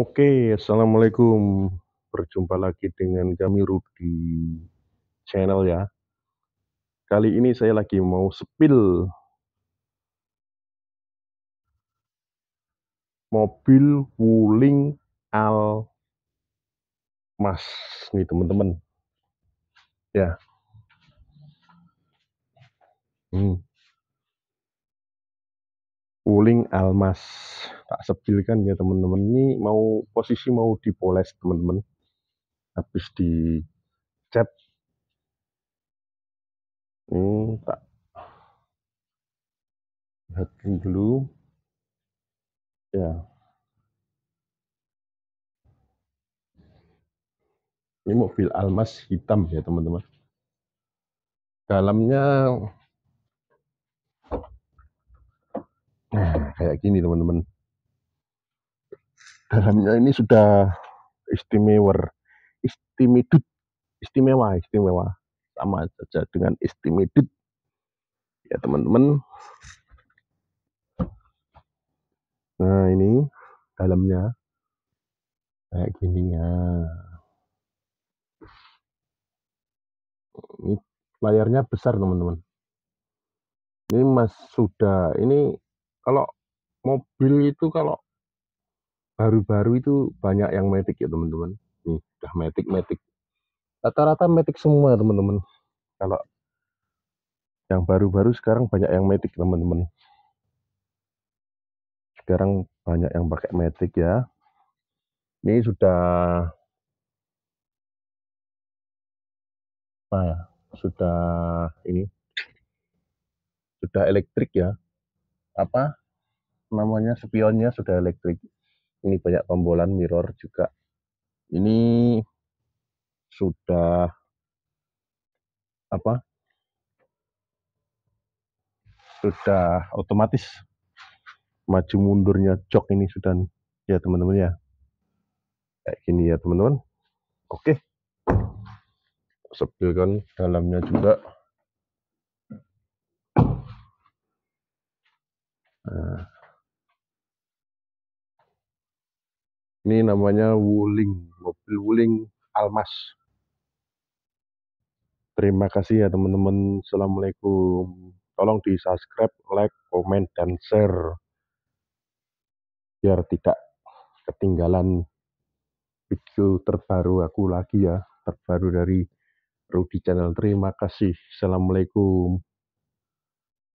Oke, assalamualaikum. Berjumpa lagi dengan kami Rudi channel ya. Kali ini saya lagi mau spill mobil Wuling Almas nih teman-teman. Ya. Hmm. Wuling Almas. Tak kan ya teman-teman. Ini mau posisi mau dipoles teman-teman. Habis di chat Ini tak lihatin dulu. Ya. Ini mobil Almas hitam ya teman-teman. Dalamnya kayak gini teman-teman dalamnya ini sudah istimewa istimedut istimewa istimewa sama saja dengan istimewa ya teman-teman nah ini dalamnya kayak gini ya ini layarnya besar teman-teman ini mas sudah ini kalau mobil itu kalau baru-baru itu banyak yang metik ya teman-teman. Nih, udah metik-metik. Rata-rata metik semua teman-teman. Kalau yang baru-baru sekarang banyak yang metik teman-teman. Sekarang banyak yang pakai metik ya. Ini sudah apa ya? Sudah ini sudah elektrik ya. Apa? namanya spionnya sudah elektrik ini banyak tombolan mirror juga ini sudah apa sudah otomatis maju mundurnya jok ini sudah ya teman-teman ya kayak gini ya teman-teman oke sepil kan dalamnya juga nah. Ini namanya Wuling, mobil Wuling Almas. Terima kasih ya teman-teman. Assalamualaikum. Tolong di subscribe, like, komen, dan share. Biar tidak ketinggalan video terbaru aku lagi ya. Terbaru dari Rudy Channel. Terima kasih. Assalamualaikum.